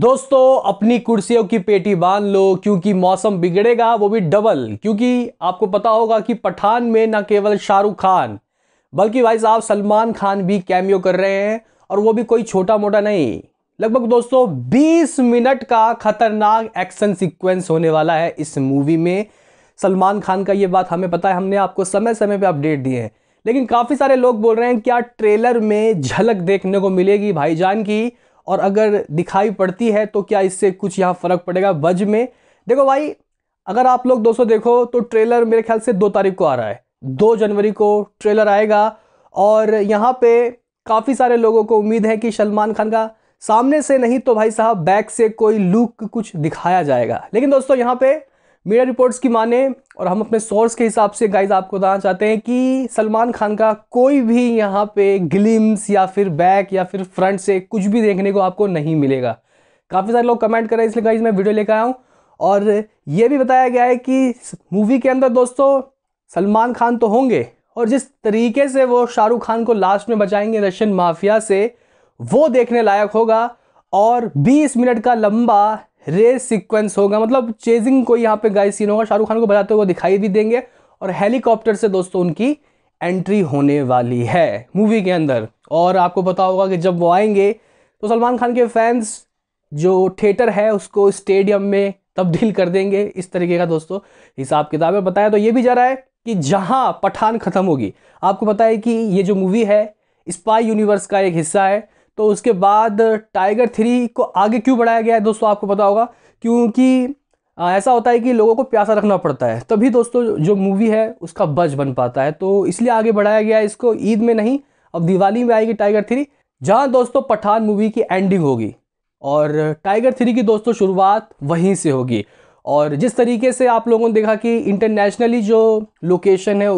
दोस्तों अपनी कुर्सियों की पेटी बांध लो क्योंकि मौसम बिगड़ेगा वो भी डबल क्योंकि आपको पता होगा कि पठान में ना केवल शाहरुख खान बल्कि भाई साहब सलमान खान भी कैमियो कर रहे हैं और वो भी कोई छोटा मोटा नहीं लगभग दोस्तों 20 मिनट का खतरनाक एक्शन सीक्वेंस होने वाला है इस मूवी में सलमान खान का ये बात हमें पता है हमने आपको समय समय पर अपडेट दिए हैं लेकिन काफ़ी सारे लोग बोल रहे हैं क्या ट्रेलर में झलक देखने को मिलेगी भाईजान की और अगर दिखाई पड़ती है तो क्या इससे कुछ यहाँ फ़र्क पड़ेगा वज में देखो भाई अगर आप लोग दोस्तों देखो तो ट्रेलर मेरे ख्याल से दो तारीख को आ रहा है दो जनवरी को ट्रेलर आएगा और यहाँ पे काफ़ी सारे लोगों को उम्मीद है कि सलमान खान का सामने से नहीं तो भाई साहब बैक से कोई लुक कुछ दिखाया जाएगा लेकिन दोस्तों यहाँ पे मीडिया रिपोर्ट्स की माने और हम अपने सोर्स के हिसाब से गाइज आपको बताना चाहते हैं कि सलमान खान का कोई भी यहाँ पे ग्लिम्स या फिर बैक या फिर फ्रंट से कुछ भी देखने को आपको नहीं मिलेगा काफ़ी सारे लोग कमेंट कर रहे हैं इसलिए गाइज मैं वीडियो लेकर आया हूँ और ये भी बताया गया है कि मूवी के अंदर दोस्तों सलमान खान तो होंगे और जिस तरीके से वो शाहरुख खान को लास्ट में बचाएंगे रशियन माफिया से वो देखने लायक होगा और 20 मिनट का लंबा रेस सीक्वेंस होगा मतलब चेजिंग को यहाँ पे गाइस सीन होगा शाहरुख खान को बजाते हुए दिखाई भी देंगे और हेलीकॉप्टर से दोस्तों उनकी एंट्री होने वाली है मूवी के अंदर और आपको पता होगा कि जब वो आएंगे तो सलमान खान के फैंस जो थिएटर है उसको स्टेडियम में तब्दील कर देंगे इस तरीके का दोस्तों हिसाब किताब में बताया तो ये भी जा रहा है कि जहाँ पठान ख़त्म होगी आपको पता है कि ये जो मूवी है स्पाई यूनिवर्स का एक हिस्सा है तो उसके बाद टाइगर थ्री को आगे क्यों बढ़ाया गया है दोस्तों आपको पता होगा क्योंकि ऐसा होता है कि लोगों को प्यासा रखना पड़ता है तभी दोस्तों जो मूवी है उसका बज बन पाता है तो इसलिए आगे बढ़ाया गया है इसको ईद में नहीं अब दिवाली में आएगी टाइगर थ्री जहाँ दोस्तों पठान मूवी की एंडिंग होगी और टाइगर थ्री की दोस्तों शुरुआत वहीं से होगी और जिस तरीके से आप लोगों ने देखा कि इंटरनेशनली जो लोकेशन है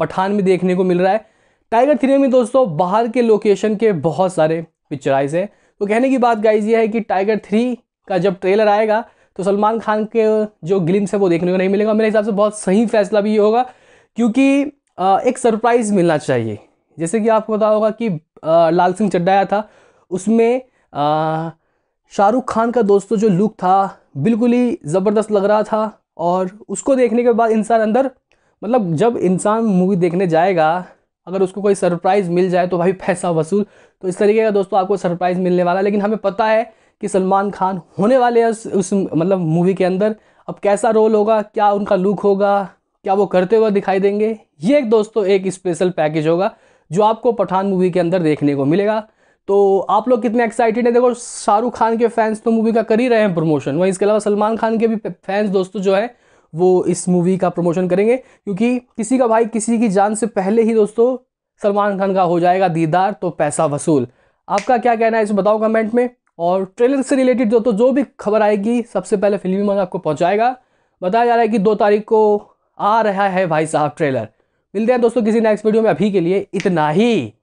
पठान में देखने को मिल रहा है टाइगर थ्री में दोस्तों बाहर के लोकेशन के बहुत सारे पिक्चराइज है तो कहने की बात गाइज ये है कि टाइगर थ्री का जब ट्रेलर आएगा तो सलमान खान के जो ग्लिम्स है वो देखने को नहीं मिलेगा मेरे हिसाब से बहुत सही फैसला भी ये होगा क्योंकि एक सरप्राइज़ मिलना चाहिए जैसे कि आपको पता होगा कि लाल सिंह चड्डा था उसमें शाहरुख खान का दोस्तों जो लुक था बिल्कुल ही ज़बरदस्त लग रहा था और उसको देखने के बाद इंसान अंदर मतलब जब इंसान मूवी देखने जाएगा अगर उसको कोई सरप्राइज़ मिल जाए तो भाई पैसा वसूल तो इस तरीके का दोस्तों आपको सरप्राइज़ मिलने वाला है लेकिन हमें पता है कि सलमान खान होने वाले हैं उस, उस मतलब मूवी के अंदर अब कैसा रोल होगा क्या उनका लुक होगा क्या वो करते हुए दिखाई देंगे ये एक दोस्तों एक स्पेशल पैकेज होगा जो आपको पठान मूवी के अंदर देखने को मिलेगा तो आप लोग कितने एक्साइटेड हैं देखो शाहरुख खान के फैंस तो मूवी का कर ही रहे हैं प्रमोशन वहीं इसके अलावा सलमान खान के भी फैंस दोस्तों जो है वो इस मूवी का प्रमोशन करेंगे क्योंकि किसी का भाई किसी की जान से पहले ही दोस्तों सलमान खान का हो जाएगा दीदार तो पैसा वसूल आपका क्या कहना है इसे बताओ कमेंट में और ट्रेलर से रिलेटेड दोस्तों जो भी खबर आएगी सबसे पहले फिल्मी मन आपको पहुंचाएगा बताया जा रहा है कि दो तारीख को आ रहा है भाई साहब ट्रेलर मिलते हैं दोस्तों किसी नेक्स्ट वीडियो में अभी के लिए इतना ही